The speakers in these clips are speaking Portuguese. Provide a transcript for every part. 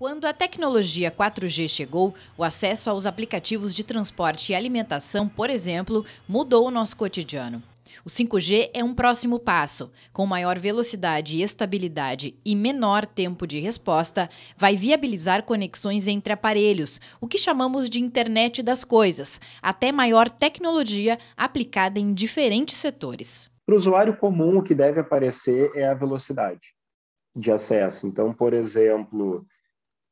Quando a tecnologia 4G chegou, o acesso aos aplicativos de transporte e alimentação, por exemplo, mudou o nosso cotidiano. O 5G é um próximo passo. Com maior velocidade e estabilidade e menor tempo de resposta, vai viabilizar conexões entre aparelhos, o que chamamos de internet das coisas, até maior tecnologia aplicada em diferentes setores. Para o usuário comum, o que deve aparecer é a velocidade de acesso. Então, por exemplo,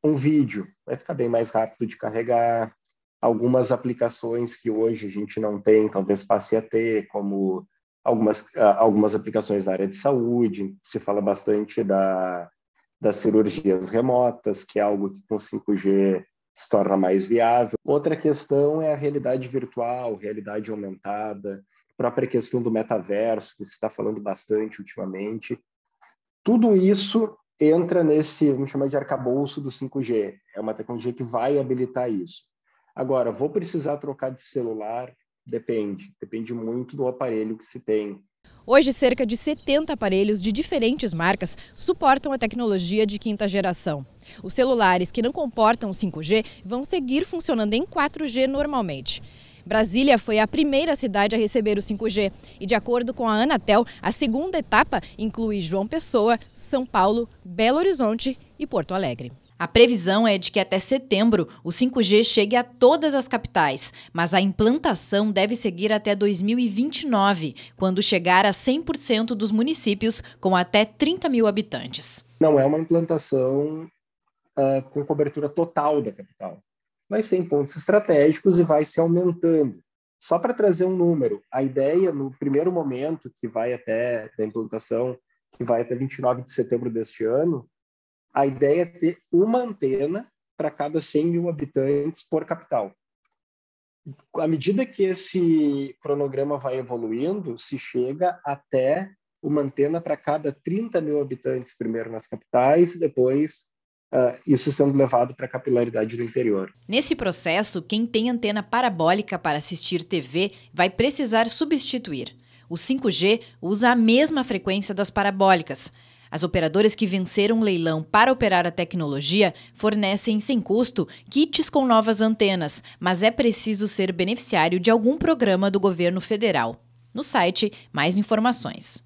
um vídeo, vai ficar bem mais rápido de carregar. Algumas aplicações que hoje a gente não tem, talvez então passe a ter, como algumas, ah, algumas aplicações da área de saúde, se fala bastante da, das cirurgias remotas, que é algo que com 5G se torna mais viável. Outra questão é a realidade virtual, realidade aumentada, própria questão do metaverso, que se está falando bastante ultimamente. Tudo isso entra nesse, vamos chamar de arcabouço do 5G. É uma tecnologia que vai habilitar isso. Agora, vou precisar trocar de celular? Depende. Depende muito do aparelho que se tem. Hoje, cerca de 70 aparelhos de diferentes marcas suportam a tecnologia de quinta geração. Os celulares que não comportam 5G vão seguir funcionando em 4G normalmente. Brasília foi a primeira cidade a receber o 5G e, de acordo com a Anatel, a segunda etapa inclui João Pessoa, São Paulo, Belo Horizonte e Porto Alegre. A previsão é de que até setembro o 5G chegue a todas as capitais, mas a implantação deve seguir até 2029, quando chegar a 100% dos municípios com até 30 mil habitantes. Não é uma implantação uh, com cobertura total da capital vai ser em pontos estratégicos e vai se aumentando. Só para trazer um número, a ideia no primeiro momento, que vai até da implantação, que vai até 29 de setembro deste ano, a ideia é ter uma antena para cada 100 mil habitantes por capital. À medida que esse cronograma vai evoluindo, se chega até uma antena para cada 30 mil habitantes, primeiro nas capitais, depois Uh, isso sendo levado para a capilaridade do interior. Nesse processo, quem tem antena parabólica para assistir TV vai precisar substituir. O 5G usa a mesma frequência das parabólicas. As operadoras que venceram o leilão para operar a tecnologia fornecem sem custo kits com novas antenas, mas é preciso ser beneficiário de algum programa do governo federal. No site, mais informações.